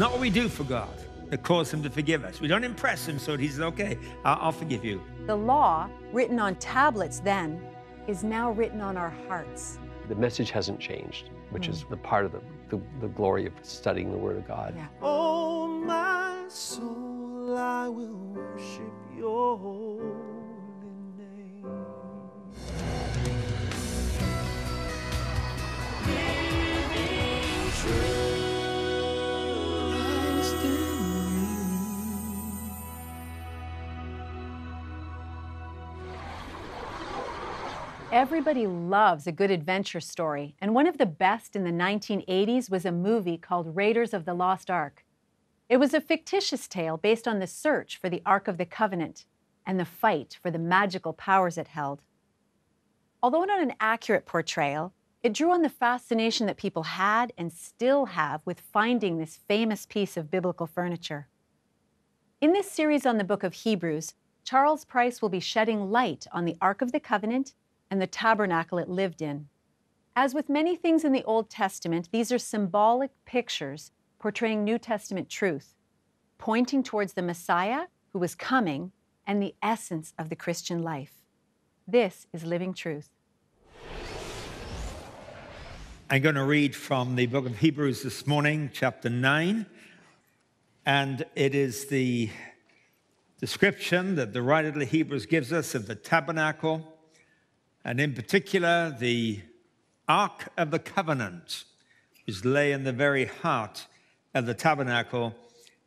not what we do for God that calls him to forgive us. We don't impress him so he says, okay, I'll, I'll forgive you. The law, written on tablets then, is now written on our hearts. The message hasn't changed, which mm. is the part of the, the, the, glory of studying the Word of God. Yeah. Oh, my soul, I will worship your Everybody loves a good adventure story, and one of the best in the 1980s was a movie called Raiders of the Lost Ark. It was a fictitious tale based on the search for the Ark of the Covenant and the fight for the magical powers it held. Although not an accurate portrayal, it drew on the fascination that people had and still have with finding this famous piece of biblical furniture. In this series on the book of Hebrews, Charles Price will be shedding light on the Ark of the Covenant and the tabernacle it lived in. As with many things in the Old Testament, these are symbolic pictures portraying New Testament truth, pointing towards the Messiah who was coming and the essence of the Christian life. This is Living Truth. I'm going to read from the book of Hebrews this morning, chapter 9, and it is the description that the writer of the Hebrews gives us of the tabernacle and in particular, the Ark of the Covenant, which lay in the very heart of the tabernacle.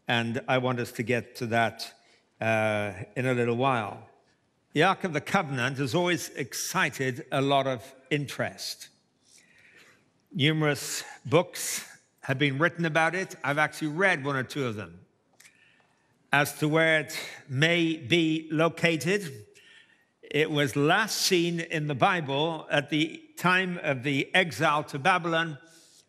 And I want us to get to that uh, in a little while. The Ark of the Covenant has always excited a lot of interest. Numerous books have been written about it. I've actually read one or two of them as to where it may be located it was last seen in the Bible at the time of the exile to Babylon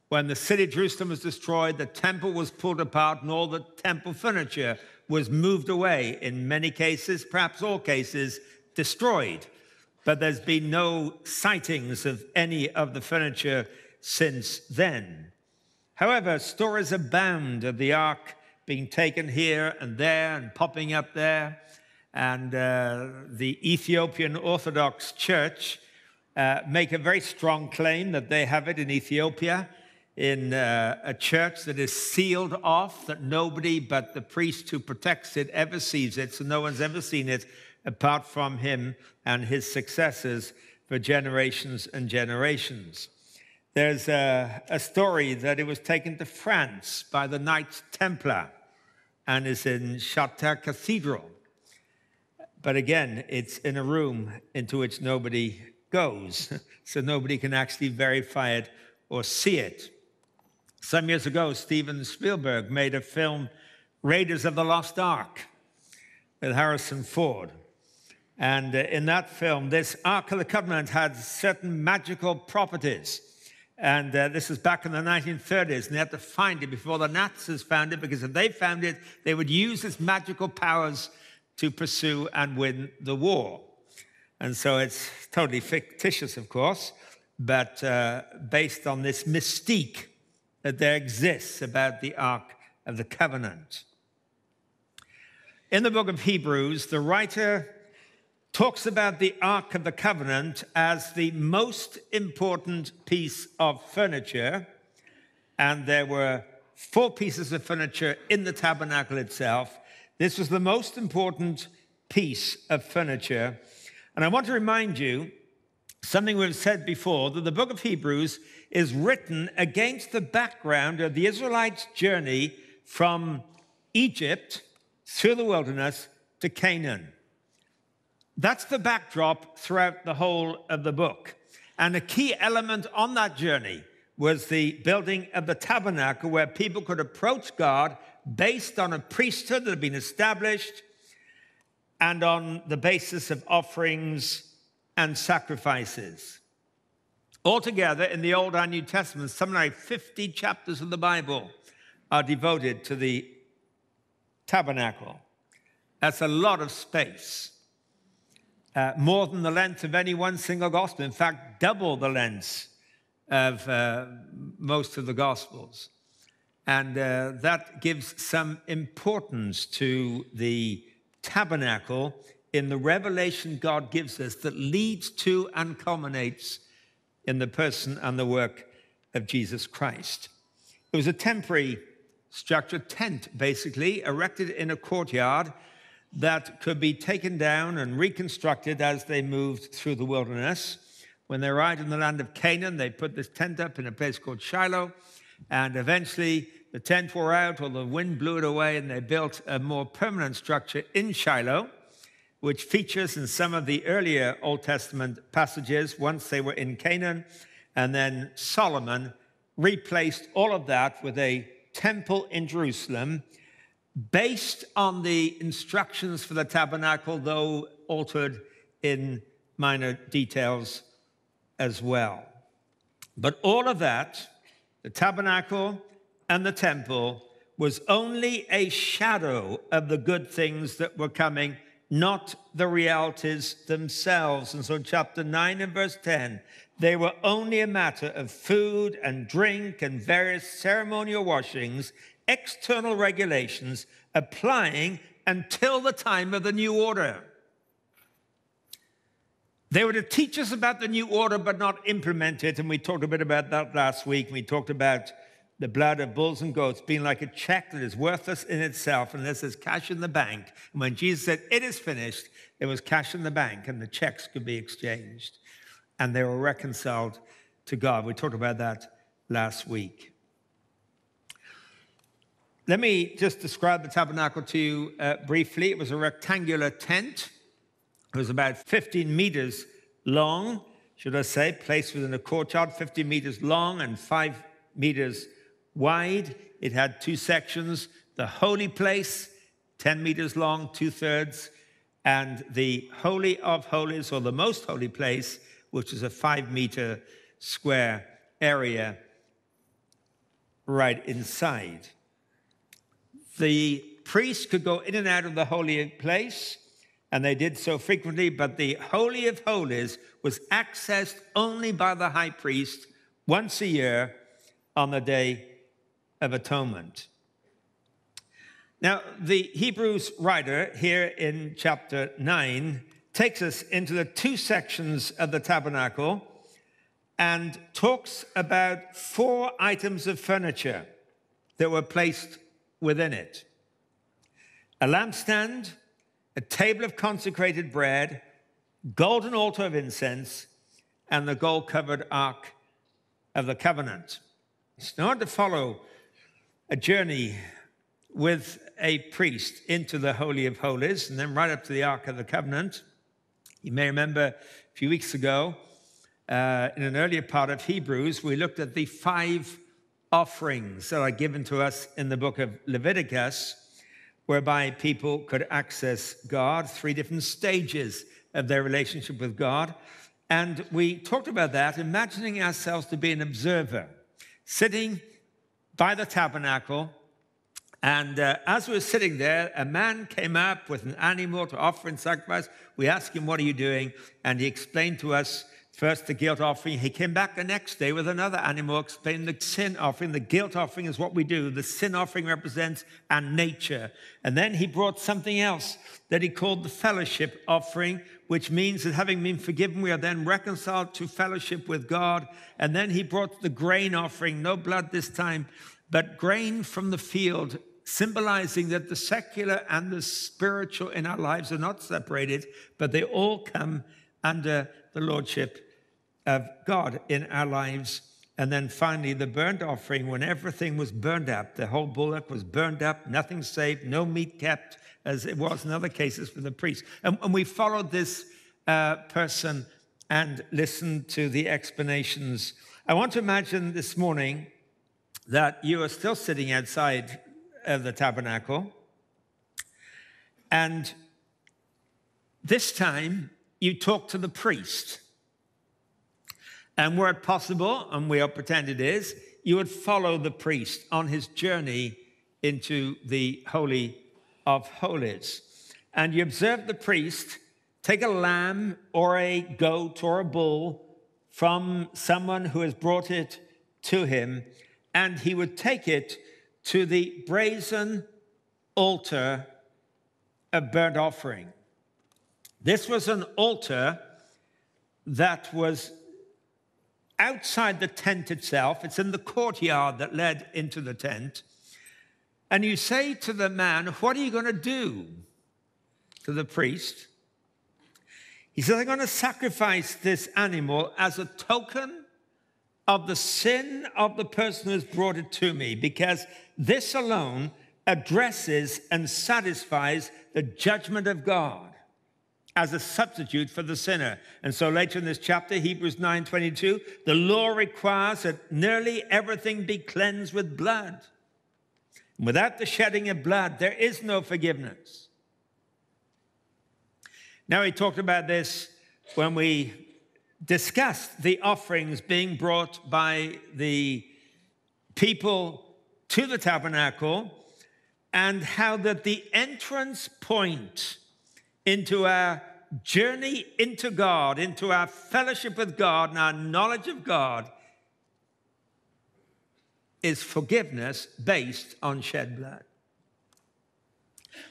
when the city of Jerusalem was destroyed, the temple was pulled apart, and all the temple furniture was moved away. In many cases, perhaps all cases, destroyed. But there's been no sightings of any of the furniture since then. However, stories abound of the ark being taken here and there and popping up there and uh, the Ethiopian Orthodox Church uh, make a very strong claim that they have it in Ethiopia, in uh, a church that is sealed off, that nobody but the priest who protects it ever sees it. So no one's ever seen it apart from him and his successors for generations and generations. There's a, a story that it was taken to France by the Knights Templar and is in Chartres Cathedral but again, it's in a room into which nobody goes, so nobody can actually verify it or see it. Some years ago, Steven Spielberg made a film, Raiders of the Lost Ark, with Harrison Ford. And uh, in that film, this Ark of the Covenant had certain magical properties. And uh, this was back in the 1930s, and they had to find it before the Nazis found it, because if they found it, they would use its magical powers to pursue and win the war. And so it's totally fictitious, of course, but uh, based on this mystique that there exists about the Ark of the Covenant. In the book of Hebrews, the writer talks about the Ark of the Covenant as the most important piece of furniture, and there were four pieces of furniture in the tabernacle itself this was the most important piece of furniture. And I want to remind you something we've said before that the book of Hebrews is written against the background of the Israelites' journey from Egypt through the wilderness to Canaan. That's the backdrop throughout the whole of the book. And a key element on that journey was the building of the tabernacle where people could approach God based on a priesthood that had been established and on the basis of offerings and sacrifices. Altogether, in the Old and New Testament, something like 50 chapters of the Bible are devoted to the tabernacle. That's a lot of space, uh, more than the length of any one single gospel. In fact, double the length of uh, most of the gospels. And uh, that gives some importance to the tabernacle in the revelation God gives us that leads to and culminates in the person and the work of Jesus Christ. It was a temporary structure, tent basically, erected in a courtyard that could be taken down and reconstructed as they moved through the wilderness. When they arrived in the land of Canaan, they put this tent up in a place called Shiloh, and eventually the tent wore out or the wind blew it away, and they built a more permanent structure in Shiloh, which features in some of the earlier Old Testament passages. Once they were in Canaan, and then Solomon replaced all of that with a temple in Jerusalem based on the instructions for the tabernacle, though altered in minor details as well. But all of that, the tabernacle, and the temple was only a shadow of the good things that were coming, not the realities themselves. And so, chapter 9 and verse 10, they were only a matter of food and drink and various ceremonial washings, external regulations applying until the time of the new order. They were to teach us about the new order but not implement it. And we talked a bit about that last week. We talked about the blood of bulls and goats being like a check that is worthless in itself unless it's cash in the bank. And when Jesus said, It is finished, there was cash in the bank and the checks could be exchanged. And they were reconciled to God. We talked about that last week. Let me just describe the tabernacle to you uh, briefly. It was a rectangular tent, it was about 15 meters long, should I say, placed within a courtyard, 15 meters long and five meters wide. It had two sections the holy place, 10 meters long, two thirds, and the Holy of Holies, or the most holy place, which is a five meter square area right inside. The priests could go in and out of the holy place, and they did so frequently, but the Holy of Holies was accessed only by the high priest once a year on the day of atonement. Now, the Hebrews writer here in chapter 9 takes us into the two sections of the tabernacle and talks about four items of furniture that were placed within it a lampstand, a table of consecrated bread, golden altar of incense, and the gold covered ark of the covenant. It's hard to follow a journey with a priest into the Holy of Holies and then right up to the Ark of the Covenant. You may remember a few weeks ago, uh, in an earlier part of Hebrews, we looked at the five offerings that are given to us in the book of Leviticus, whereby people could access God, three different stages of their relationship with God. And we talked about that, imagining ourselves to be an observer, sitting by the tabernacle. And uh, as we were sitting there, a man came up with an animal to offer in sacrifice. We asked him, What are you doing? And he explained to us First, the guilt offering. He came back the next day with another animal, explaining the sin offering. The guilt offering is what we do. The sin offering represents our nature. And then he brought something else that he called the fellowship offering, which means that having been forgiven, we are then reconciled to fellowship with God. And then he brought the grain offering, no blood this time, but grain from the field symbolizing that the secular and the spiritual in our lives are not separated, but they all come under the lordship of God in our lives. And then finally, the burnt offering, when everything was burned up, the whole bullock was burned up, nothing saved, no meat kept, as it was in other cases for the priest. And, and we followed this uh, person and listened to the explanations. I want to imagine this morning that you are still sitting outside of the tabernacle. And this time, you talk to the priest and were it possible, and we all pretend it is, you would follow the priest on his journey into the Holy of Holies. And you observe the priest take a lamb or a goat or a bull from someone who has brought it to him, and he would take it to the brazen altar of burnt offering. This was an altar that was outside the tent itself, it's in the courtyard that led into the tent, and you say to the man, What are you going to do? to the priest. He says, I'm going to sacrifice this animal as a token of the sin of the person who's brought it to me, because this alone addresses and satisfies the judgment of God as a substitute for the sinner. And so later in this chapter, Hebrews 9:22, the law requires that nearly everything be cleansed with blood. And without the shedding of blood, there is no forgiveness. Now he talked about this when we discussed the offerings being brought by the people to the tabernacle and how that the entrance point into our journey into God, into our fellowship with God and our knowledge of God, is forgiveness based on shed blood.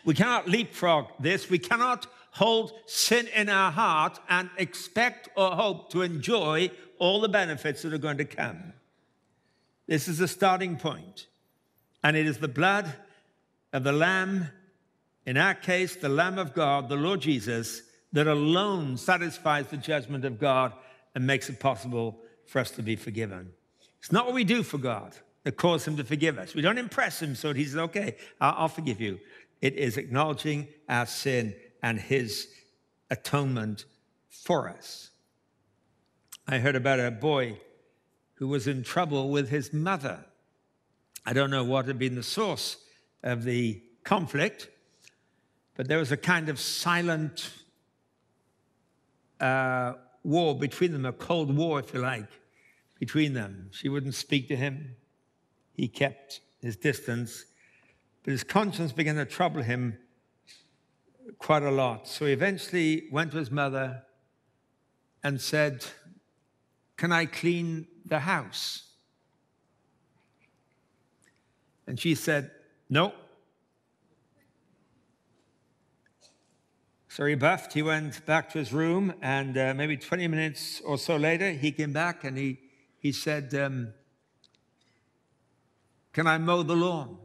We cannot leapfrog this. We cannot hold sin in our heart and expect or hope to enjoy all the benefits that are going to come. This is the starting point, and it is the blood of the Lamb in our case, the Lamb of God, the Lord Jesus, that alone satisfies the judgment of God and makes it possible for us to be forgiven. It's not what we do for God that causes him to forgive us. We don't impress him so that he says, okay, I'll forgive you. It is acknowledging our sin and his atonement for us. I heard about a boy who was in trouble with his mother. I don't know what had been the source of the conflict, but there was a kind of silent uh, war between them, a cold war, if you like, between them. She wouldn't speak to him. He kept his distance. But his conscience began to trouble him quite a lot. So he eventually went to his mother and said, Can I clean the house? And she said, No. So he buffed, he went back to his room, and uh, maybe 20 minutes or so later, he came back and he, he said, um, Can I mow the lawn?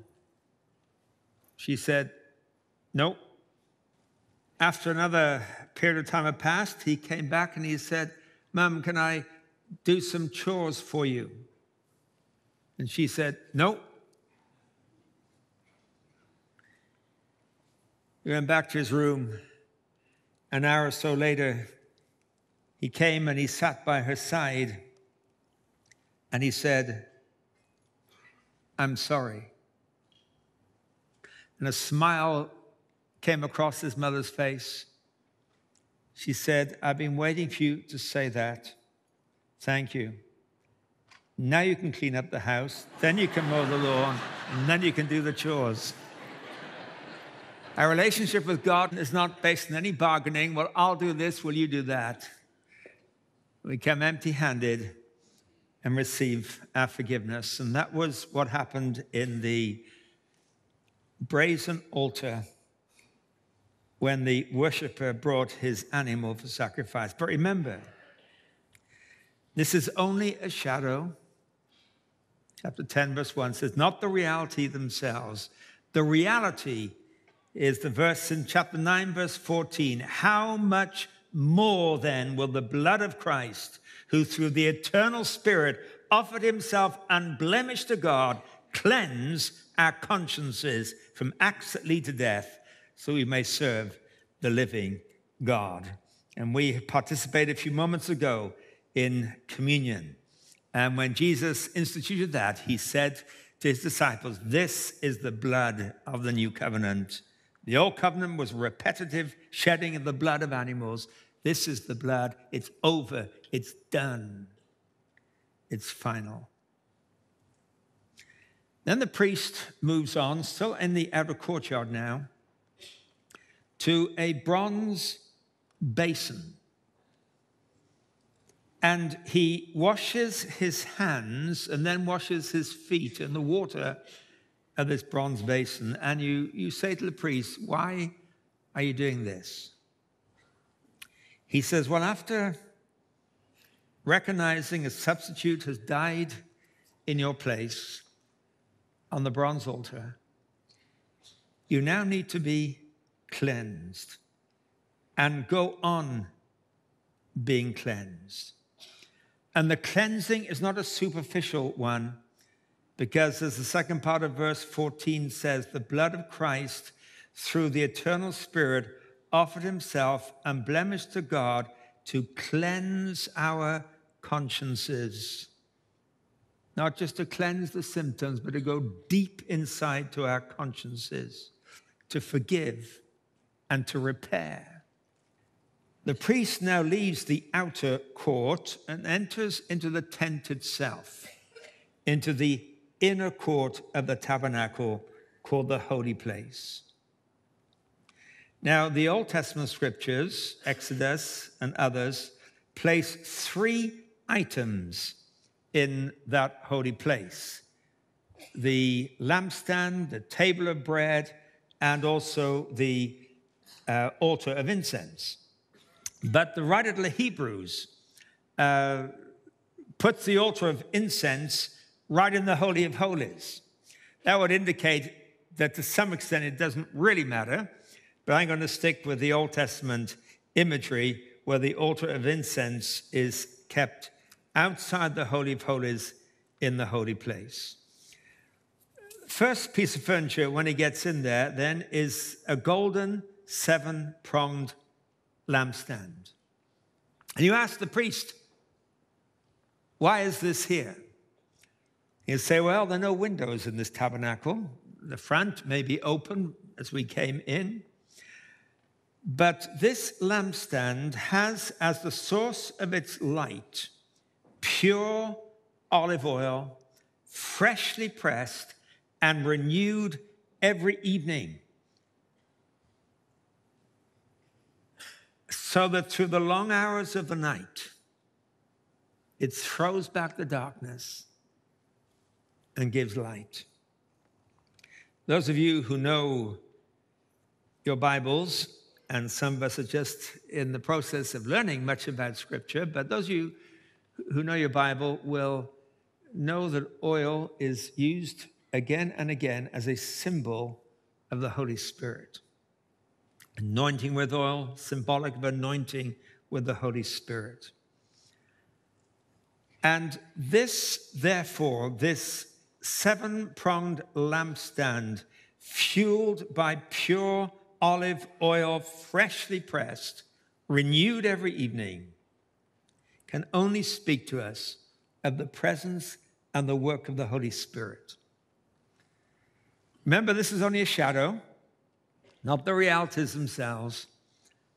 She said, No. After another period of time had passed, he came back and he said, Mum, can I do some chores for you? And she said, No. He went back to his room an hour or so later, he came and he sat by her side and he said, I'm sorry. And a smile came across his mother's face. She said, I've been waiting for you to say that. Thank you. Now you can clean up the house, then you can mow the lawn, and then you can do the chores. Our relationship with God is not based on any bargaining. Well, I'll do this, will you do that? We come empty handed and receive our forgiveness. And that was what happened in the brazen altar when the worshiper brought his animal for sacrifice. But remember, this is only a shadow. Chapter 10, verse 1 says, Not the reality themselves. The reality is the verse in chapter 9, verse 14. How much more then will the blood of Christ, who through the eternal Spirit offered himself unblemished to God, cleanse our consciences from acts that lead to death, so we may serve the living God. And we participated a few moments ago in communion. And when Jesus instituted that, he said to his disciples, This is the blood of the new covenant the old covenant was repetitive shedding of the blood of animals. This is the blood. It's over. It's done. It's final. Then the priest moves on, still in the outer courtyard now, to a bronze basin. And he washes his hands and then washes his feet in the water at this bronze basin and you, you say to the priest, Why are you doing this? He says, Well, after recognizing a substitute has died in your place on the bronze altar, you now need to be cleansed and go on being cleansed. And the cleansing is not a superficial one, because as the second part of verse 14 says, the blood of Christ through the eternal Spirit offered himself unblemished to God to cleanse our consciences. Not just to cleanse the symptoms, but to go deep inside to our consciences, to forgive and to repair. The priest now leaves the outer court and enters into the tent itself, into the inner court of the tabernacle called the holy place. Now, the Old Testament scriptures, Exodus and others, place three items in that holy place the lampstand, the table of bread, and also the uh, altar of incense. But the writer of the Hebrews uh, puts the altar of incense right in the Holy of Holies. That would indicate that to some extent it doesn't really matter, but I'm going to stick with the Old Testament imagery where the altar of incense is kept outside the Holy of Holies in the holy place. First piece of furniture when he gets in there, then, is a golden seven pronged lampstand. And you ask the priest, why is this here? You say, well, there are no windows in this tabernacle. The front may be open as we came in. But this lampstand has as the source of its light pure olive oil, freshly pressed and renewed every evening. So that through the long hours of the night, it throws back the darkness and gives light. Those of you who know your Bibles, and some of us are just in the process of learning much about Scripture, but those of you who know your Bible will know that oil is used again and again as a symbol of the Holy Spirit. Anointing with oil, symbolic of anointing with the Holy Spirit. And this, therefore, this seven pronged lampstand fueled by pure olive oil, freshly pressed, renewed every evening, can only speak to us of the presence and the work of the Holy Spirit. Remember, this is only a shadow, not the realities themselves.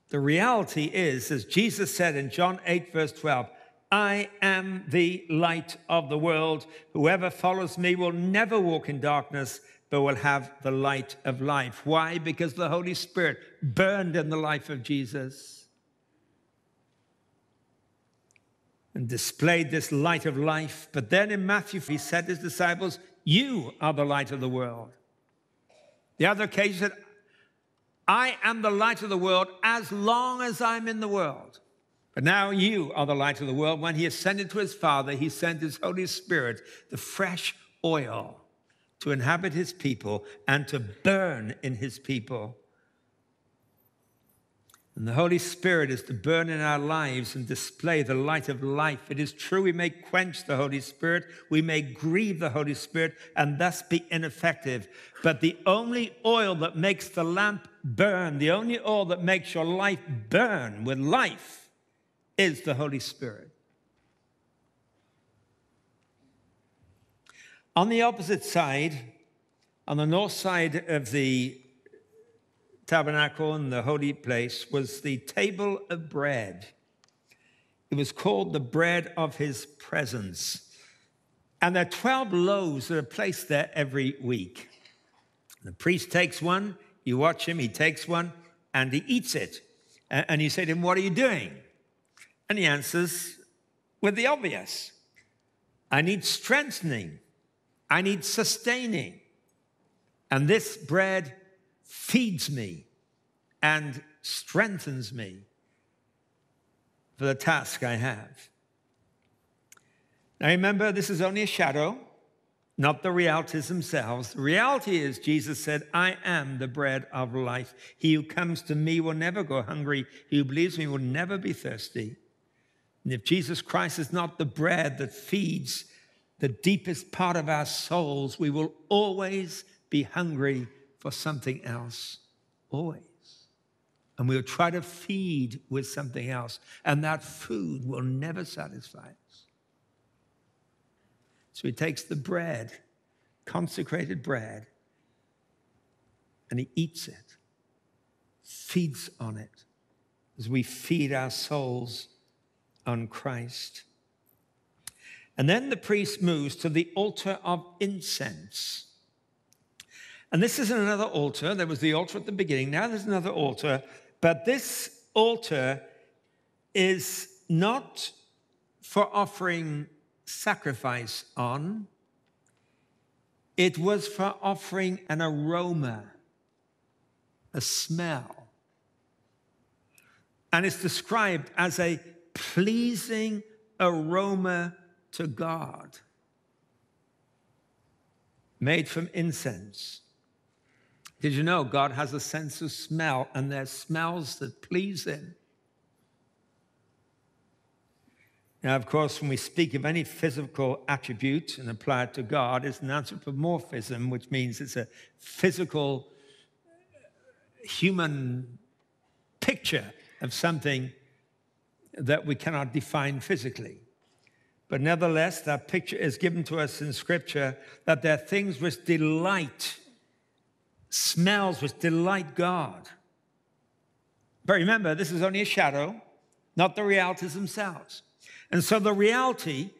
The reality is, as Jesus said in John 8, verse 12, I am the light of the world. Whoever follows me will never walk in darkness, but will have the light of life. Why? Because the Holy Spirit burned in the life of Jesus and displayed this light of life. But then in Matthew, he said to his disciples, You are the light of the world. The other occasion I am the light of the world as long as I'm in the world. But now you are the light of the world. When he ascended to his Father, he sent his Holy Spirit, the fresh oil, to inhabit his people and to burn in his people. And the Holy Spirit is to burn in our lives and display the light of life. It is true we may quench the Holy Spirit, we may grieve the Holy Spirit, and thus be ineffective. But the only oil that makes the lamp burn, the only oil that makes your life burn with life, is the Holy Spirit. On the opposite side, on the north side of the tabernacle and the holy place, was the table of bread. It was called the bread of his presence. And there are 12 loaves that are placed there every week. The priest takes one, you watch him, he takes one, and he eats it. And you say to him, What are you doing? And the answers were the obvious I need strengthening, I need sustaining. And this bread feeds me and strengthens me for the task I have. Now remember, this is only a shadow, not the realities themselves. The reality is, Jesus said, I am the bread of life. He who comes to me will never go hungry. He who believes me will never be thirsty. And if Jesus Christ is not the bread that feeds the deepest part of our souls, we will always be hungry for something else. Always. And we'll try to feed with something else. And that food will never satisfy us. So he takes the bread, consecrated bread, and he eats it, feeds on it as we feed our souls on Christ. And then the priest moves to the altar of incense. And this is another altar. There was the altar at the beginning. Now there's another altar. But this altar is not for offering sacrifice on, it was for offering an aroma, a smell. And it's described as a pleasing aroma to God, made from incense. Did you know God has a sense of smell and there's smells that please Him? Now, of course, when we speak of any physical attribute and apply it to God, it's an anthropomorphism, which means it's a physical human picture of something that we cannot define physically. But nevertheless, that picture is given to us in Scripture that there are things which delight, smells which delight God. But remember, this is only a shadow, not the realities themselves. And so the reality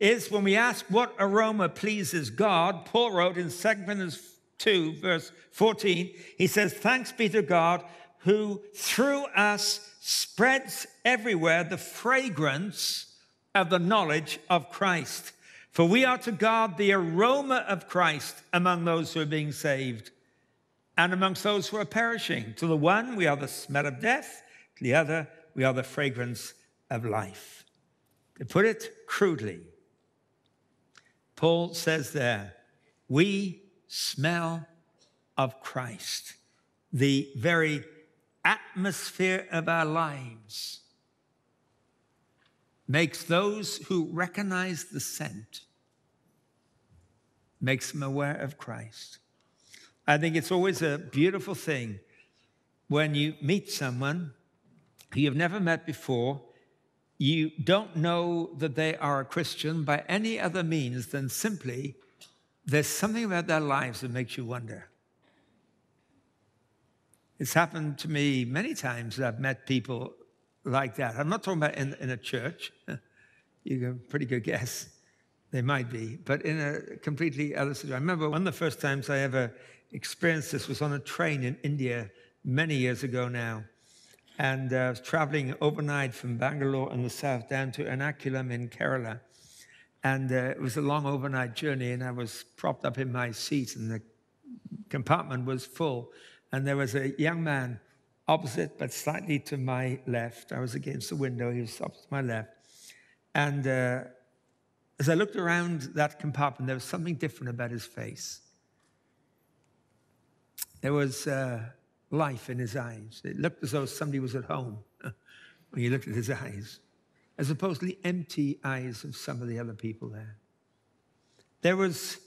is when we ask what aroma pleases God, Paul wrote in 2 Corinthians 2, verse 14, he says, Thanks be to God who through us spreads everywhere the fragrance of the knowledge of Christ. For we are to God the aroma of Christ among those who are being saved and amongst those who are perishing. To the one, we are the smell of death, to the other, we are the fragrance of life. To put it crudely, Paul says there, we smell of Christ, the very atmosphere of our lives makes those who recognize the scent makes them aware of Christ. I think it's always a beautiful thing when you meet someone who you've never met before, you don't know that they are a Christian by any other means than simply there's something about their lives that makes you wonder. It's happened to me many times that I've met people like that. I'm not talking about in, in a church. you can pretty good guess. They might be, but in a completely other situation. I remember one of the first times I ever experienced this was on a train in India many years ago now. And uh, I was traveling overnight from Bangalore in the south down to Ernakulam in Kerala. And uh, it was a long overnight journey, and I was propped up in my seat, and the compartment was full and there was a young man opposite, but slightly to my left. I was against the window, he was opposite my left. And uh, as I looked around that compartment, there was something different about his face. There was uh, life in his eyes. It looked as though somebody was at home when you looked at his eyes, as opposed to the empty eyes of some of the other people there. There was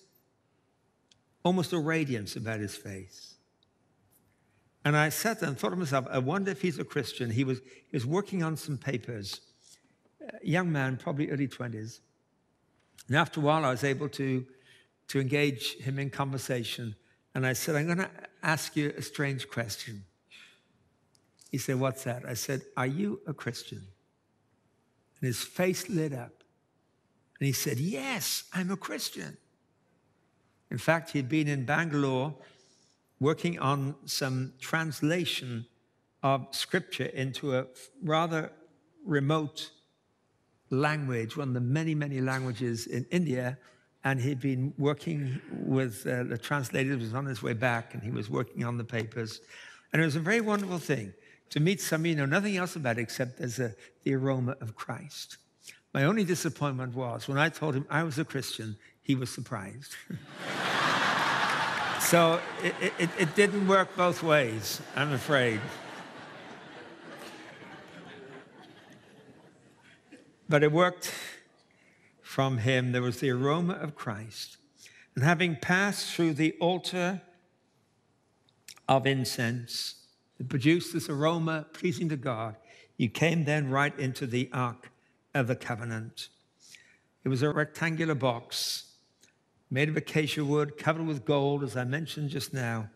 almost a radiance about his face. And I sat there and thought to myself, I wonder if he's a Christian. He was, he was working on some papers, a young man, probably early 20s. And after a while, I was able to, to engage him in conversation. And I said, I'm going to ask you a strange question. He said, What's that? I said, Are you a Christian? And his face lit up. And he said, Yes, I'm a Christian. In fact, he'd been in Bangalore working on some translation of scripture into a rather remote language, one of the many, many languages in India. And he'd been working with uh, the translator, was on his way back, and he was working on the papers. And it was a very wonderful thing to meet somebody you know nothing else about except as a, the aroma of Christ. My only disappointment was when I told him I was a Christian, he was surprised. So it, it, it didn't work both ways, I'm afraid. But it worked from him. There was the aroma of Christ. And having passed through the altar of incense, it produced this aroma pleasing to God. You came then right into the Ark of the Covenant. It was a rectangular box made of acacia wood, covered with gold, as I mentioned just now.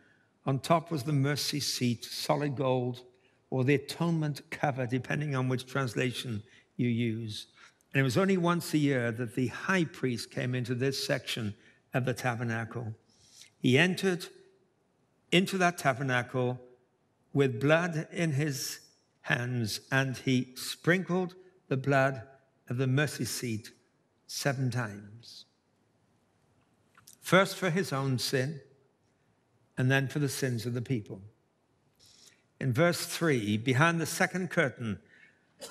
On top was the mercy seat, solid gold, or the atonement cover, depending on which translation you use. And it was only once a year that the high priest came into this section of the tabernacle. He entered into that tabernacle with blood in his hands, and he sprinkled the blood of the mercy seat seven times first for his own sin, and then for the sins of the people. In verse 3, behind the second curtain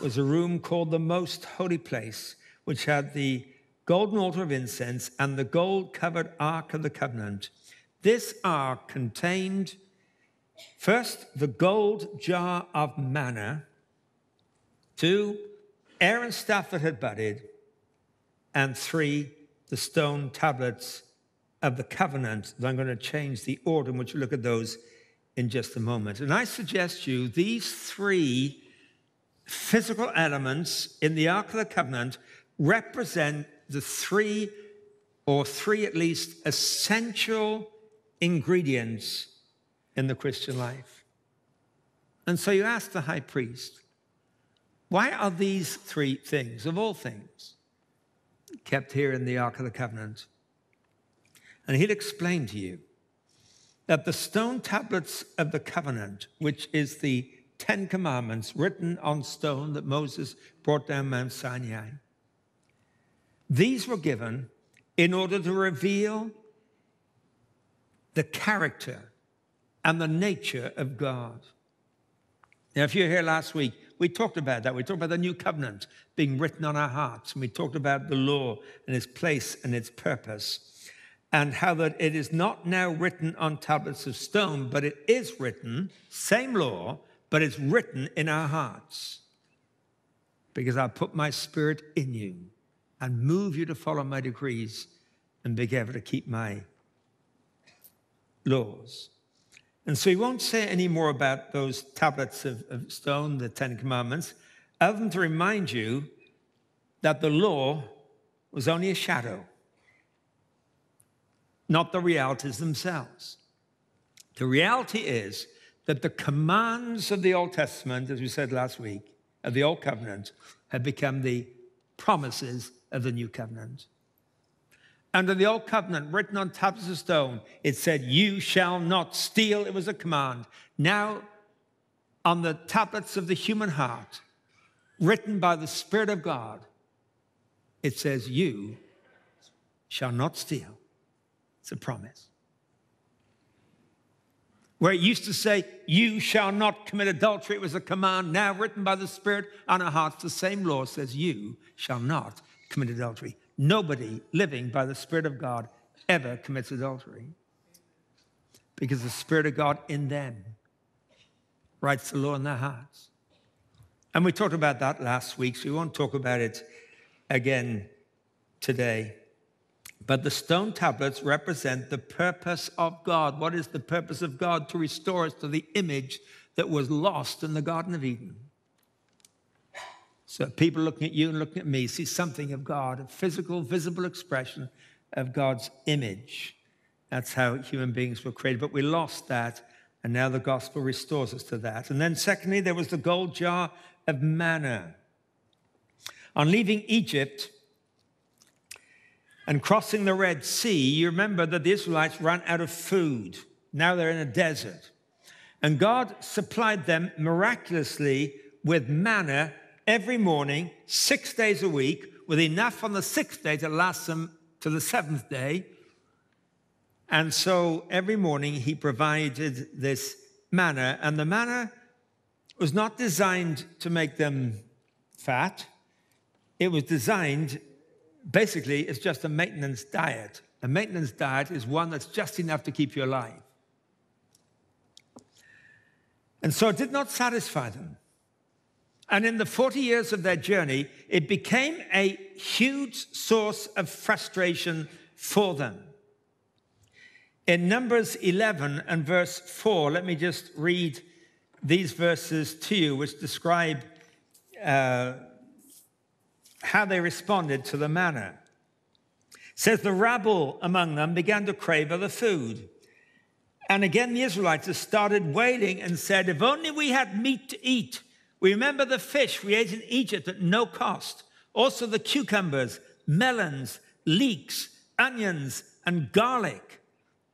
was a room called the Most Holy Place, which had the golden altar of incense and the gold covered Ark of the Covenant. This ark contained first the gold jar of manna, two, Aaron's staff that had budded, and three, the stone tablets of the covenant. I'm going to change the order in which you look at those in just a moment. And I suggest you these three physical elements in the Ark of the Covenant represent the three, or three at least, essential ingredients in the Christian life. And so you ask the high priest, why are these three things, of all things, kept here in the Ark of the Covenant? and he'll explain to you that the stone tablets of the covenant, which is the Ten Commandments written on stone that Moses brought down Mount Sinai, these were given in order to reveal the character and the nature of God. Now, if you were here last week, we talked about that. We talked about the new covenant being written on our hearts, and we talked about the law and its place and its purpose and how that it is not now written on tablets of stone, but it is written, same law, but it's written in our hearts. Because I put my spirit in you and move you to follow my decrees and be careful to keep my laws. And so he won't say any more about those tablets of, of stone, the Ten Commandments, other than to remind you that the law was only a shadow not the realities themselves. The reality is that the commands of the Old Testament, as we said last week, of the Old Covenant, have become the promises of the New Covenant. Under the Old Covenant, written on tablets of stone, it said, You shall not steal. It was a command. Now, on the tablets of the human heart, written by the Spirit of God, it says, You shall not steal. It's a promise. Where it used to say, You shall not commit adultery, it was a command now written by the Spirit on our hearts. The same law says, You shall not commit adultery. Nobody living by the Spirit of God ever commits adultery because the Spirit of God in them writes the law in their hearts. And we talked about that last week, so we won't talk about it again today. But the stone tablets represent the purpose of God. What is the purpose of God? To restore us to the image that was lost in the Garden of Eden. So people looking at you and looking at me see something of God, a physical, visible expression of God's image. That's how human beings were created. But we lost that, and now the gospel restores us to that. And then, secondly, there was the gold jar of manna. On leaving Egypt, and crossing the Red Sea, you remember that the Israelites ran out of food. Now they're in a desert. And God supplied them miraculously with manna every morning, six days a week, with enough on the sixth day to last them to the seventh day. And so every morning he provided this manna, and the manna was not designed to make them fat, it was designed basically, it's just a maintenance diet. A maintenance diet is one that's just enough to keep you alive. And so it did not satisfy them. And in the 40 years of their journey, it became a huge source of frustration for them. In Numbers 11 and verse 4, let me just read these verses to you, which describe uh, how they responded to the manna. It says the rabble among them began to crave other food. And again, the Israelites started wailing and said, If only we had meat to eat. We remember the fish we ate in Egypt at no cost, also the cucumbers, melons, leeks, onions, and garlic.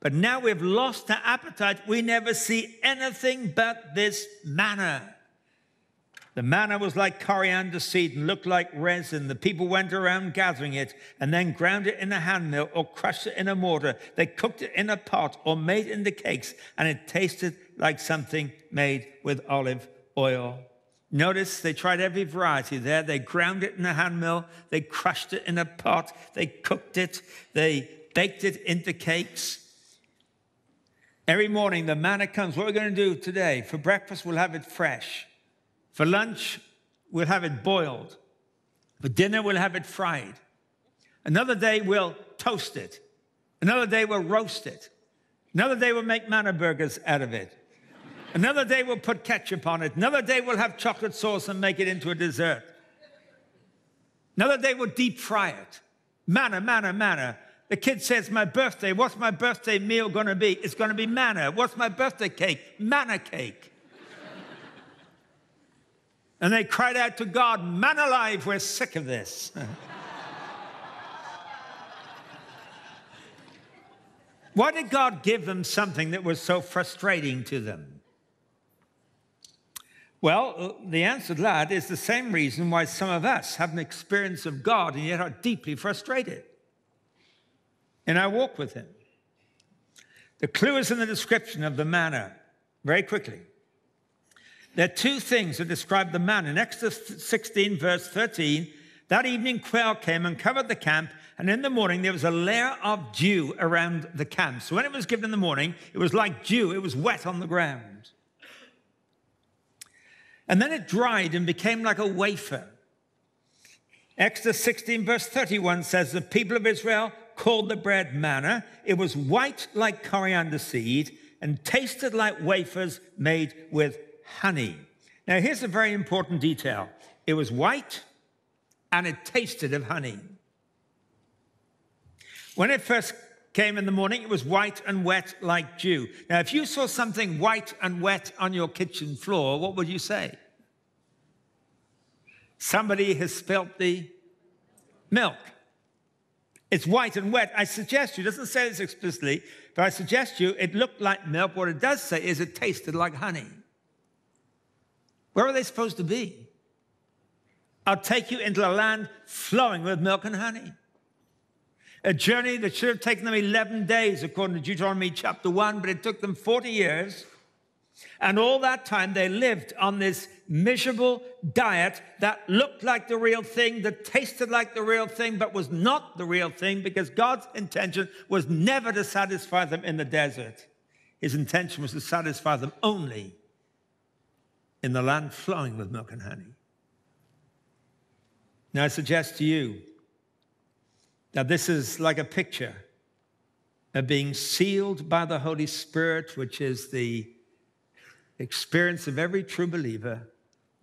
But now we've lost our appetite. We never see anything but this manna. The manna was like coriander seed and looked like resin. The people went around gathering it and then ground it in a hand mill or crushed it in a mortar. They cooked it in a pot or made it into cakes, and it tasted like something made with olive oil. Notice they tried every variety there. They ground it in a hand mill, they crushed it in a pot, they cooked it, they baked it into cakes. Every morning, the manna comes. What are we going to do today? For breakfast, we'll have it fresh. For lunch, we'll have it boiled. For dinner, we'll have it fried. Another day, we'll toast it. Another day, we'll roast it. Another day, we'll make manna burgers out of it. Another day, we'll put ketchup on it. Another day, we'll have chocolate sauce and make it into a dessert. Another day, we'll deep fry it. Manna, manna, manna. The kid says, My birthday, what's my birthday meal gonna be? It's gonna be manna. What's my birthday cake? Manna cake. And they cried out to God, Man alive, we're sick of this. Why did God give them something that was so frustrating to them? Well, the answer to that is the same reason why some of us have an experience of God and yet are deeply frustrated in our walk with Him. The clue is in the description of the manner, very quickly. There are two things that describe the man. In Exodus 16, verse 13, that evening quail came and covered the camp, and in the morning there was a layer of dew around the camp. So when it was given in the morning, it was like dew, it was wet on the ground. And then it dried and became like a wafer. Exodus 16, verse 31 says, The people of Israel called the bread manna. It was white like coriander seed and tasted like wafers made with honey. Now, here's a very important detail it was white and it tasted of honey. When it first came in the morning, it was white and wet like dew. Now, if you saw something white and wet on your kitchen floor, what would you say? Somebody has spilt the milk. It's white and wet. I suggest you, doesn't say this explicitly, but I suggest you, it looked like milk. What it does say is it tasted like honey. Where are they supposed to be? I'll take you into a land flowing with milk and honey. A journey that should have taken them 11 days, according to Deuteronomy chapter 1, but it took them 40 years. And all that time they lived on this miserable diet that looked like the real thing, that tasted like the real thing, but was not the real thing because God's intention was never to satisfy them in the desert. His intention was to satisfy them only in the land flowing with milk and honey. Now, I suggest to you that this is like a picture of being sealed by the Holy Spirit, which is the experience of every true believer,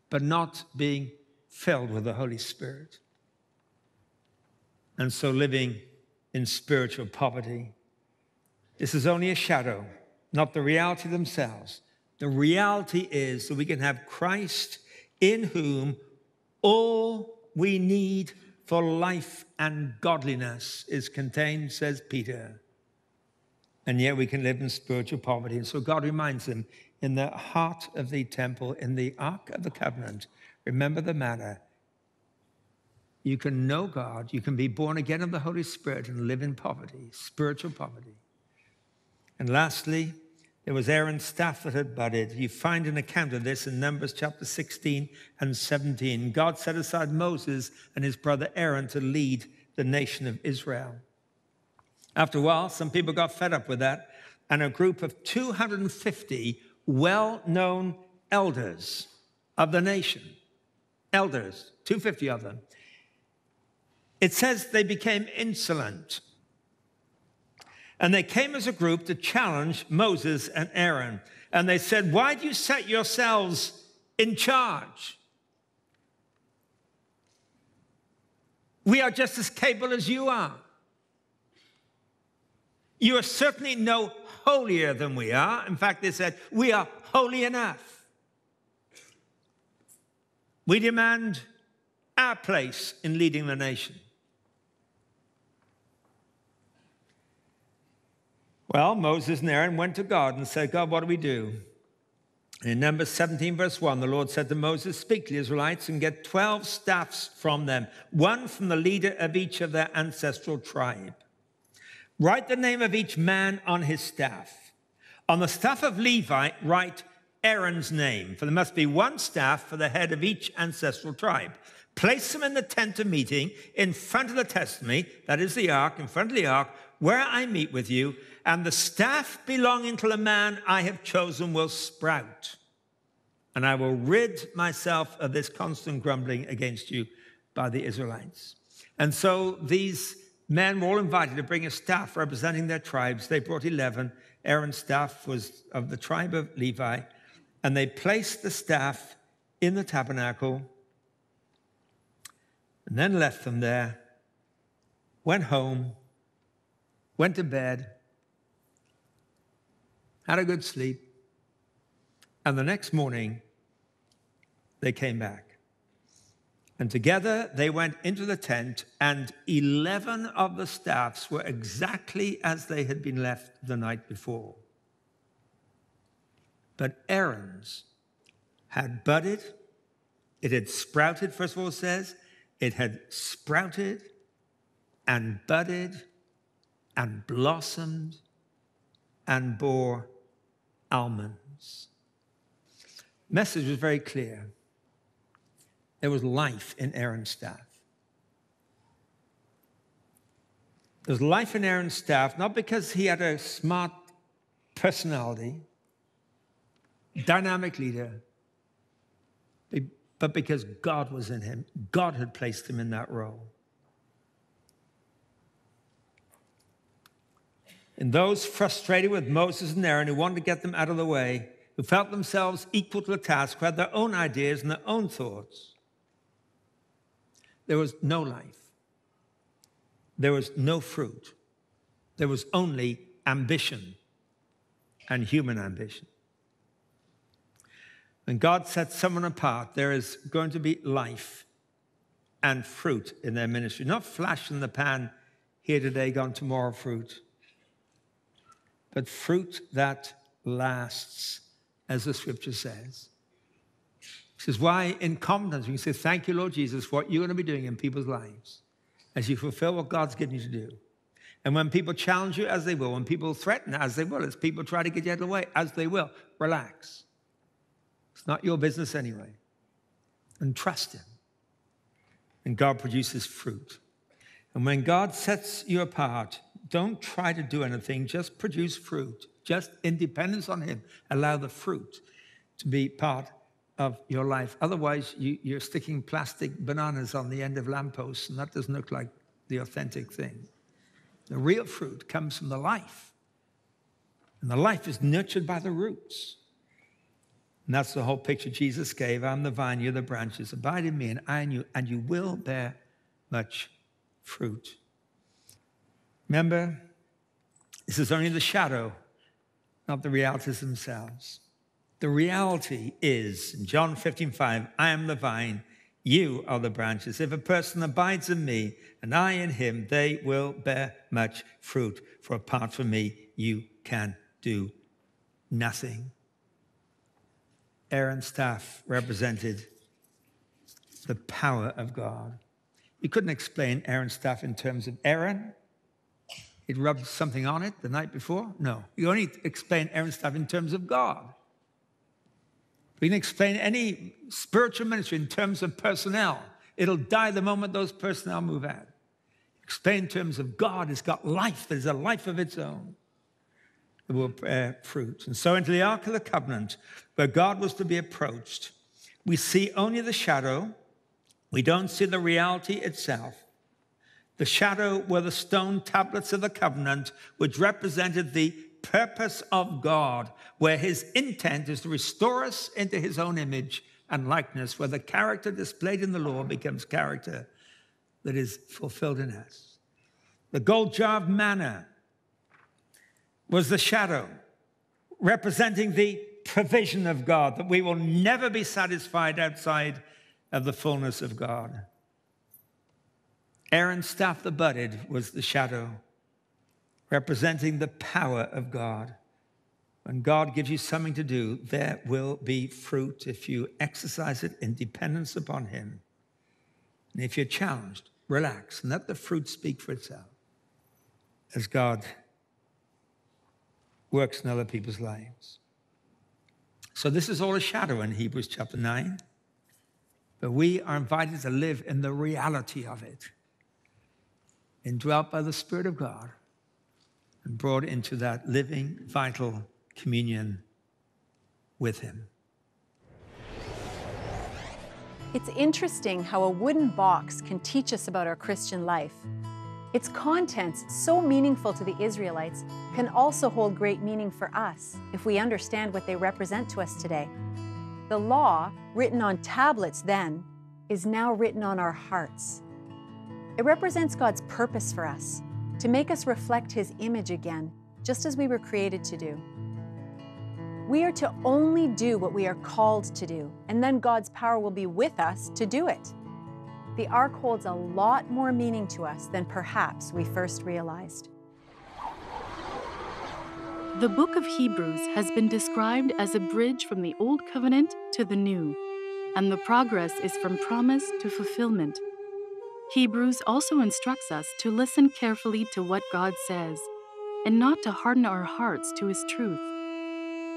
but not being filled with the Holy Spirit. And so living in spiritual poverty. This is only a shadow, not the reality themselves. The reality is that we can have Christ in whom all we need for life and godliness is contained, says Peter. And yet we can live in spiritual poverty. And so God reminds them in the heart of the temple, in the Ark of the Covenant, remember the matter. You can know God, you can be born again of the Holy Spirit and live in poverty, spiritual poverty. And lastly, it was Aaron's staff that had budded. You find an account of this in Numbers chapter 16 and 17. God set aside Moses and his brother Aaron to lead the nation of Israel. After a while, some people got fed up with that, and a group of 250 well known elders of the nation, elders, 250 of them, it says they became insolent and they came as a group to challenge Moses and Aaron. And they said, Why do you set yourselves in charge? We are just as capable as you are. You are certainly no holier than we are. In fact, they said, We are holy enough. We demand our place in leading the nation. Well, Moses and Aaron went to God and said, God, what do we do? in Numbers 17, verse 1, the Lord said to Moses, Speak to the Israelites and get 12 staffs from them, one from the leader of each of their ancestral tribe. Write the name of each man on his staff. On the staff of Levi, write Aaron's name, for there must be one staff for the head of each ancestral tribe. Place them in the tent of meeting in front of the testimony, that is the ark, in front of the ark, where I meet with you, and the staff belonging to the man I have chosen will sprout. And I will rid myself of this constant grumbling against you by the Israelites. And so these men were all invited to bring a staff representing their tribes. They brought 11. Aaron's staff was of the tribe of Levi. And they placed the staff in the tabernacle and then left them there, went home, went to bed, had a good sleep, and the next morning they came back. And together they went into the tent, and 11 of the staffs were exactly as they had been left the night before. But Aaron's had budded, it had sprouted, first of all, says, it had sprouted and budded and blossomed and bore almonds. Message was very clear. There was life in Aaron's staff. There was life in Aaron's staff, not because he had a smart personality, dynamic leader, but because God was in him. God had placed him in that role. And those frustrated with Moses and Aaron who wanted to get them out of the way, who felt themselves equal to the task, who had their own ideas and their own thoughts. There was no life. There was no fruit. There was only ambition and human ambition. When God sets someone apart, there is going to be life and fruit in their ministry, not flash in the pan, here today, gone tomorrow fruit but fruit that lasts, as the scripture says. This is why, in confidence, we can say, Thank you, Lord Jesus, for what you're going to be doing in people's lives as you fulfill what God's given you to do. And when people challenge you, as they will, when people threaten, as they will, as people try to get you out of the way, as they will, relax. It's not your business anyway. And trust Him. And God produces fruit. And when God sets you apart, don't try to do anything, just produce fruit. Just in dependence on Him, allow the fruit to be part of your life. Otherwise, you, are sticking plastic bananas on the end of lampposts, and that doesn't look like the authentic thing. The real fruit comes from the life, and the life is nurtured by the roots. And that's the whole picture Jesus gave. I'm the vine, you're the branches. Abide in me, and I in you, and you will bear much fruit. Remember, this is only the shadow, not the realities themselves. The reality is, in John 15, 5, I am the vine, you are the branches. If a person abides in me and I in him, they will bear much fruit. For apart from me, you can do nothing. Aaron's staff represented the power of God. You couldn't explain Aaron's staff in terms of Aaron it rubbed something on it the night before? No. You only explain Aaron's stuff in terms of God. We can explain any spiritual ministry in terms of personnel. It'll die the moment those personnel move out. Explain in terms of God. It's got life. There's a life of its own that will bear fruit. And so into the Ark of the Covenant, where God was to be approached, we see only the shadow. We don't see the reality itself the shadow were the stone tablets of the covenant, which represented the purpose of God, where his intent is to restore us into his own image and likeness, where the character displayed in the law becomes character that is fulfilled in us. The gold jar of manna was the shadow representing the provision of God, that we will never be satisfied outside of the fullness of God. Aaron's staff the budded was the shadow, representing the power of God. When God gives you something to do, there will be fruit if you exercise it in dependence upon Him. And if you're challenged, relax and let the fruit speak for itself as God works in other people's lives. So, this is all a shadow in Hebrews chapter 9, but we are invited to live in the reality of it indwelt by the Spirit of God, and brought into that living, vital communion with Him. It's interesting how a wooden box can teach us about our Christian life. Its contents, so meaningful to the Israelites, can also hold great meaning for us if we understand what they represent to us today. The law, written on tablets then, is now written on our hearts. It represents God's purpose for us, to make us reflect His image again, just as we were created to do. We are to only do what we are called to do, and then God's power will be with us to do it. The ark holds a lot more meaning to us than perhaps we first realized. The book of Hebrews has been described as a bridge from the Old Covenant to the New, and the progress is from promise to fulfillment. Hebrews also instructs us to listen carefully to what God says and not to harden our hearts to His truth.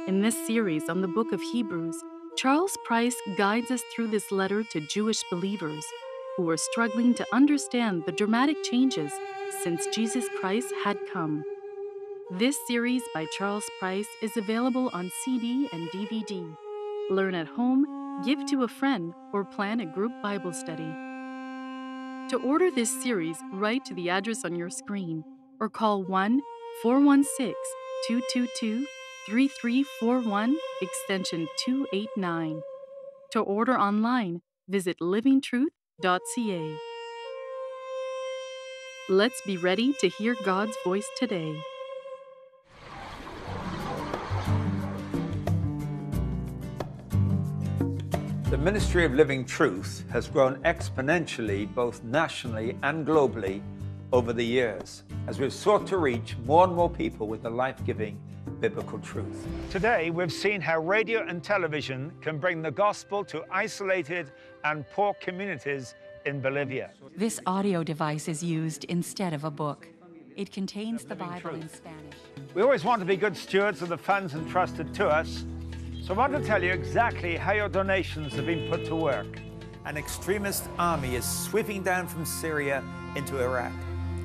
In this series on the book of Hebrews, Charles Price guides us through this letter to Jewish believers who are struggling to understand the dramatic changes since Jesus Christ had come. This series by Charles Price is available on CD and DVD. Learn at home, give to a friend, or plan a group Bible study. To order this series, write to the address on your screen or call 1 416 222 3341 extension 289. To order online, visit livingtruth.ca. Let's be ready to hear God's voice today. The Ministry of Living Truth has grown exponentially both nationally and globally over the years as we've sought to reach more and more people with the life giving biblical truth. Today, we've seen how radio and television can bring the gospel to isolated and poor communities in Bolivia. This audio device is used instead of a book. It contains the Bible truth. in Spanish. We always want to be good stewards of the funds entrusted to us so I want to tell you exactly how your donations have been put to work. An extremist army is sweeping down from Syria into Iraq.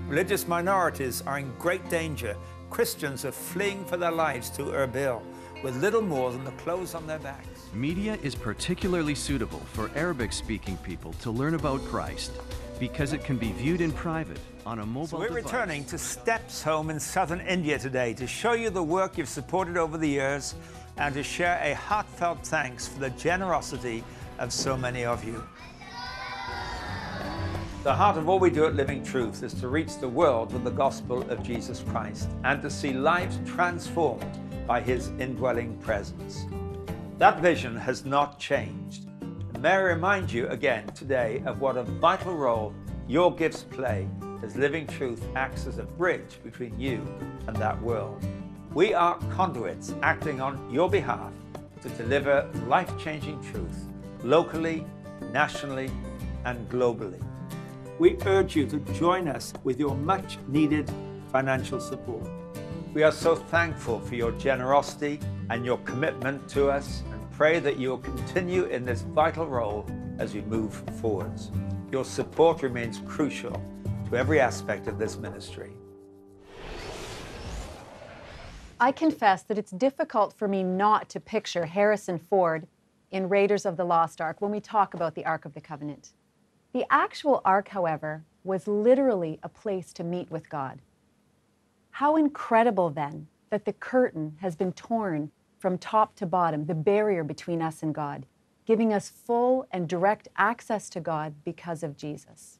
Religious minorities are in great danger. Christians are fleeing for their lives to Erbil with little more than the clothes on their backs. Media is particularly suitable for Arabic-speaking people to learn about Christ because it can be viewed in private on a mobile so we're device. returning to Steps Home in southern India today to show you the work you've supported over the years and to share a heartfelt thanks for the generosity of so many of you. The heart of all we do at Living Truth is to reach the world with the gospel of Jesus Christ and to see lives transformed by his indwelling presence. That vision has not changed. May I remind you again today of what a vital role your gifts play as Living Truth acts as a bridge between you and that world. We are conduits acting on your behalf to deliver life-changing truth locally, nationally, and globally. We urge you to join us with your much-needed financial support. We are so thankful for your generosity and your commitment to us and pray that you will continue in this vital role as we move forwards. Your support remains crucial to every aspect of this ministry. I confess that it's difficult for me not to picture Harrison Ford in Raiders of the Lost Ark when we talk about the Ark of the Covenant. The actual Ark, however, was literally a place to meet with God. How incredible, then, that the curtain has been torn from top to bottom, the barrier between us and God, giving us full and direct access to God because of Jesus.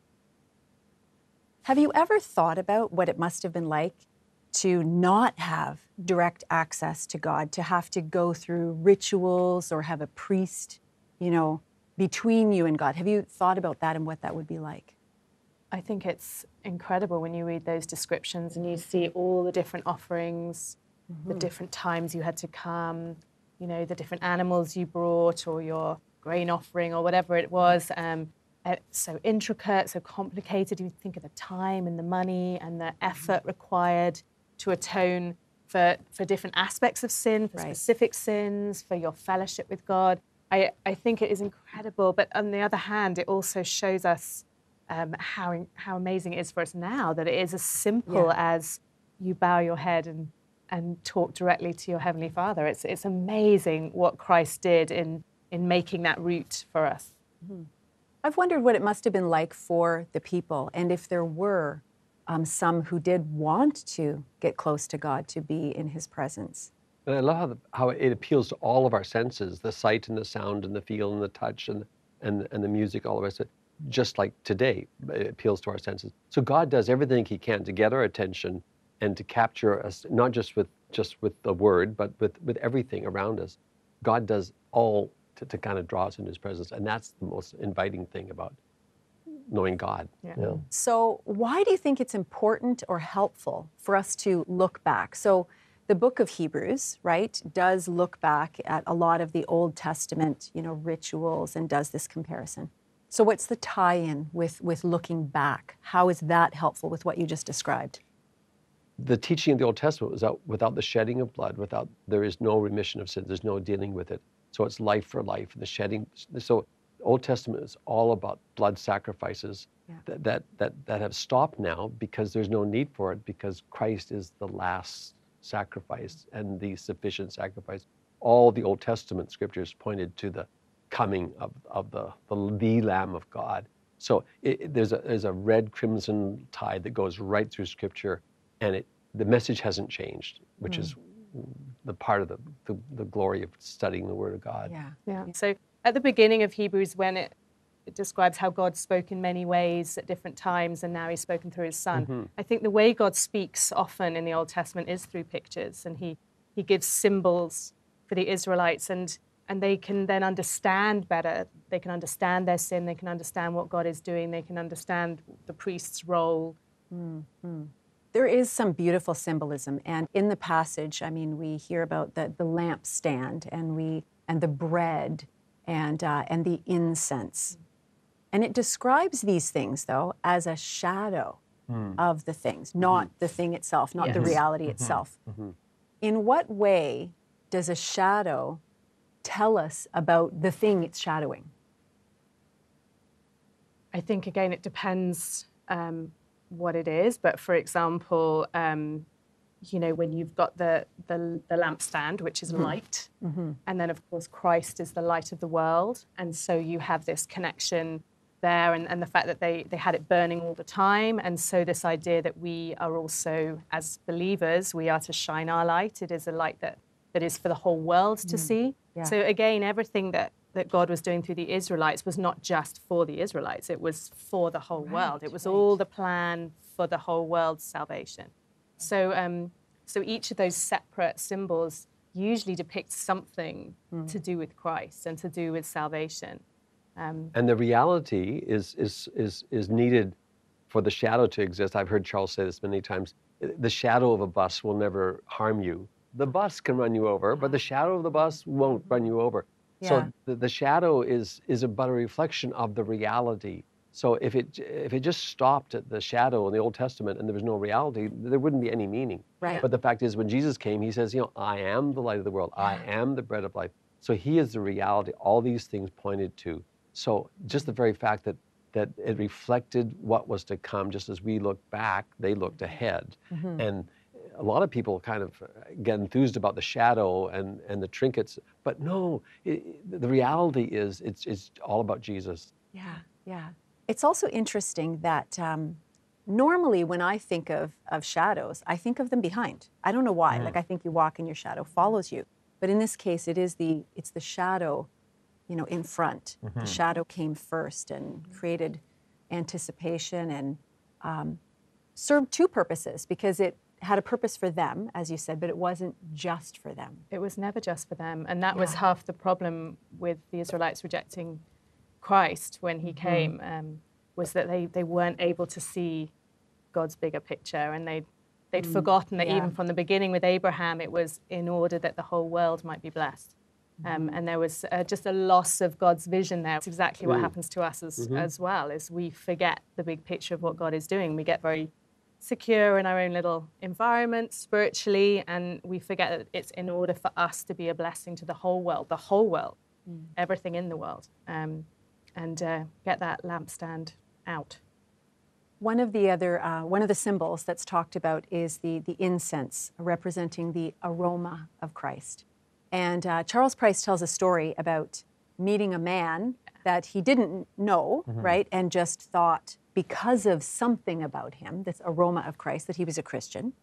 Have you ever thought about what it must have been like to not have direct access to God, to have to go through rituals or have a priest, you know, between you and God. Have you thought about that and what that would be like? I think it's incredible when you read those descriptions and you see all the different offerings, mm-hmm. the different times you had to come, you know, the different animals you brought or your grain offering or whatever it was. Um, eh, so intricate, so complicated. You think of the time and the money and the mm-hmm. effort required to atone for, for different aspects of sin, for right. specific sins, for your fellowship with God. I, I think it is incredible. But on the other hand, it also shows us um, how, how amazing it is for us now that it is as simple yeah. as you bow your head and, and talk directly to your Heavenly Father. It's, it's amazing what Christ did in, in making that route for us. Mm-hmm. I've wondered what it must have been like for the people and if there were um, some who did want to get close to God, to be in His presence. And I love how, the, how it appeals to all of our senses the sight and the sound and the feel and the touch and, and, and the music, all of us. Just like today, it appeals to our senses. So God does everything He can to get our attention and to capture us, not just with just with the word, but with, with everything around us. God does all to, to kind of draw us into His presence. And that's the most inviting thing about knowing God. Yeah. yeah. So, why do you think it's important or helpful for us to look back? So, the book of Hebrews, right, does look back at a lot of the Old Testament, you know, rituals and does this comparison. So, what's the tie in with, with looking back? How is that helpful with what you just described? The teaching of the Old Testament was that without the shedding of blood, without there is no remission of sin, there's no dealing with it. So it's life for life, the shedding. So Old Testament is all about blood sacrifices yeah. that, that, that, that have stopped now because there's no need for it because Christ is the last sacrifice and the sufficient sacrifice. All the Old Testament scriptures pointed to the coming of, of the, the, the Lamb of God. So it, it, there's, a, there's a red crimson tide that goes right through scripture and it, the message hasn't changed, which mm. is the part of the, the, the, glory of studying the Word of God. Yeah, yeah. So at the beginning of Hebrews when it, it describes how God spoke in many ways at different times and now he's spoken through his son. Mm-hmm. I think the way God speaks often in the Old Testament is through pictures and he, he gives symbols for the Israelites and and they can then understand better. They can understand their sin. They can understand what God is doing. They can understand the priest's role. Mm-hmm there is some beautiful symbolism and in the passage i mean we hear about the, the lampstand and we and the bread and, uh, and the incense. And it describes these things, though, as a shadow mm. of the things, mm-hmm. not mm. the thing itself, not yes. the reality mm-hmm. itself. Mm-hmm. In what way does a shadow tell us about the thing it's shadowing? I think, again, it depends um, what it is. But for example, um, you know, when you've got the, the, the lampstand, which is mm-hmm. light, mm-hmm. and then of course Christ is the light of the world, and so you have this connection there, and, and the fact that they they had it burning all the time, and so this idea that we are also as believers we are to shine our light. It is a light that that is for the whole world to mm. see. Yeah. So again, everything that that God was doing through the Israelites was not just for the Israelites; it was for the whole right, world. It was right. all the plan for the whole world's salvation. So, um, so each of those separate symbols usually depicts something mm. to do with Christ and to do with salvation. Um, and the reality is, is, is, is needed for the shadow to exist. I've heard Charles say this many times the shadow of a bus will never harm you. The bus can run you over, but the shadow of the bus won't run you over. Yeah. So the, the shadow is, is a but a reflection of the reality so if it if it just stopped at the shadow in the Old Testament and there was no reality, there wouldn't be any meaning. Right. But the fact is, when Jesus came, he says, you know, I am the light of the world. I am the bread of life. So he is the reality. All these things pointed to. So just the very fact that that it reflected what was to come, just as we look back, they looked mm-hmm. ahead, mm-hmm. and a lot of people kind of uh, get enthused about the shadow and, and the trinkets, but no, it, the reality is it's, it's all about Jesus. Yeah, yeah. It's also interesting that um, normally when I think of, of shadows, I think of them behind. I don't know why. Mm. Like I think you walk and your shadow follows you. But in this case, it is the it's the shadow, you know, in front. Mm-hmm. The shadow came first and created anticipation and um, served two purposes because it had a purpose for them, as you said, but it wasn't just for them. It was never just for them, and that yeah. was half the problem with the Israelites rejecting Christ when he mm-hmm. came um, was that they, they weren't able to see God's bigger picture and they'd, they'd mm, forgotten that yeah. even from the beginning with Abraham, it was in order that the whole world might be blessed. Um, mm-hmm. and there was uh, just a loss of God's vision there. It's exactly what mm. happens to us as, mm-hmm. as well, is we forget the big picture of what God is doing. We get very secure in our own little environment spiritually, and we forget that it's in order for us to be a blessing to the whole world, the whole world, mm. everything in the world. Um, and uh, get that lampstand out. One of the other uh, one of the symbols that's talked about is the the incense representing the aroma of Christ. And uh, Charles Price tells a story about meeting a man that he didn't know, mm-hmm. right, and just thought because of something about him, this aroma of Christ, that he was a Christian.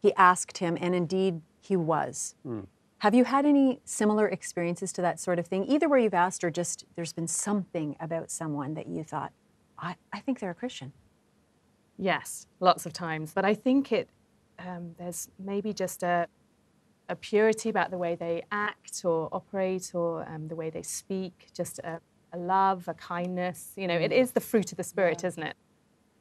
He asked him, and indeed he was. Mm. Have you had any similar experiences to that sort of thing, either where you've asked or just there's been something about someone that you thought, I, I think they're a Christian? Yes, lots of times. But I think it, um, there's maybe just a, a purity about the way they act or operate or um, the way they speak, just a, a, love, a kindness. You know, it mm. is the fruit of the Spirit, yeah. isn't it?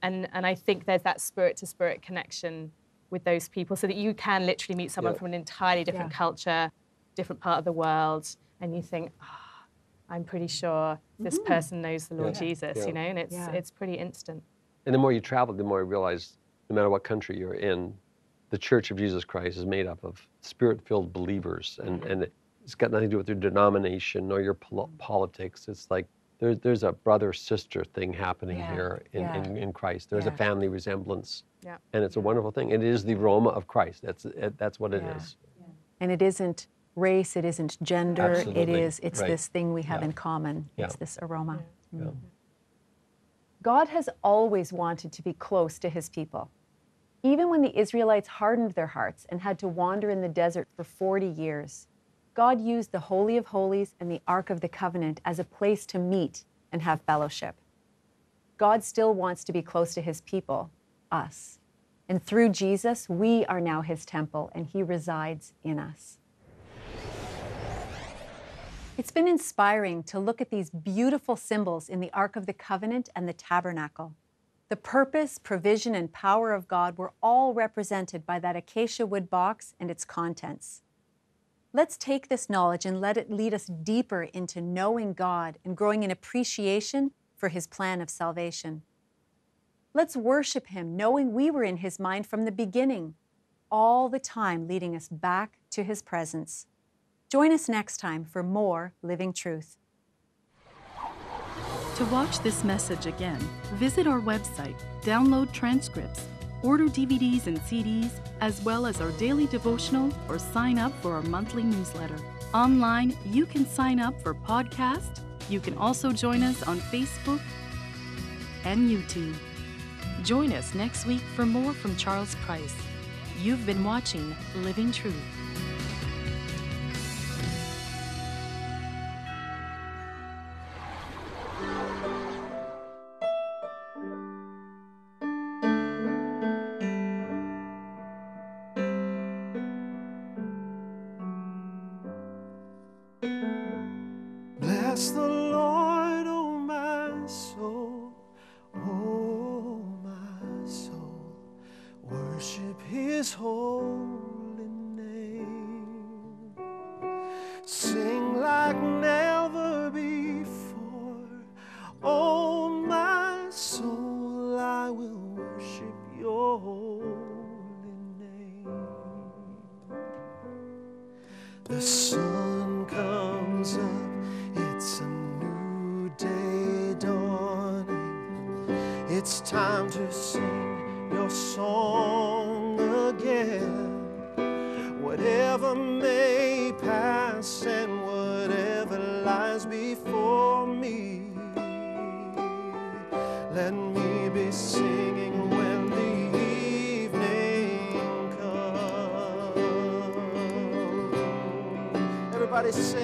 And, and I think there's that spirit to spirit connection with those people so that you can literally meet someone yeah. from an entirely different yeah. culture, different part of the world, and you think, oh, I'm pretty sure this mm-hmm. person knows the Lord yeah. Jesus, you know, and it's it's pretty instant. And the more you travel, the more you realize no matter what country you're in, the Church of Jesus Christ is made up of spirit-filled believers and, and it's got nothing to do with your denomination or your pol- mm. politics. It's like there, there's a brother sister thing happening yeah. here in, yeah. in, in, Christ. There's yeah. a family resemblance. And it's a wonderful thing. It is the aroma of Christ. That's, it, that's what it is. And it isn't race, it isn't gender, Absolutely. it is, it's right. this thing we have in common. It's this aroma. Mm. God has always wanted to be close to his people. Even when the Israelites hardened their hearts and had to wander in the desert for 40 years, God used the Holy of Holies and the Ark of the Covenant as a place to meet and have fellowship. God still wants to be close to his people, us. And through Jesus, we are now his temple and he resides in us. It's been inspiring to look at these beautiful symbols in the Ark of the Covenant and the tabernacle. The purpose, provision, and power of God were all represented by that acacia wood box and its contents. Let's take this knowledge and let it lead us deeper into knowing God and growing in appreciation for His plan of salvation. Let's worship Him, knowing we were in His mind from the beginning, all the time leading us back to His presence. Join us next time for more Living Truth. To watch this message again, visit our website, download transcripts, order DVDs and CDs, as well as our daily devotional or sign up for our monthly newsletter. Online, you can sign up for podcast. You can also join us on Facebook and YouTube. Join us next week for more from Charles Price. You've been watching Living Truth. voices.